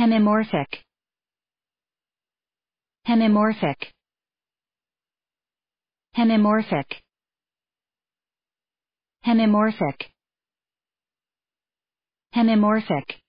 hemimorphic hemimorphic hemimorphic hemimorphic hemimorphic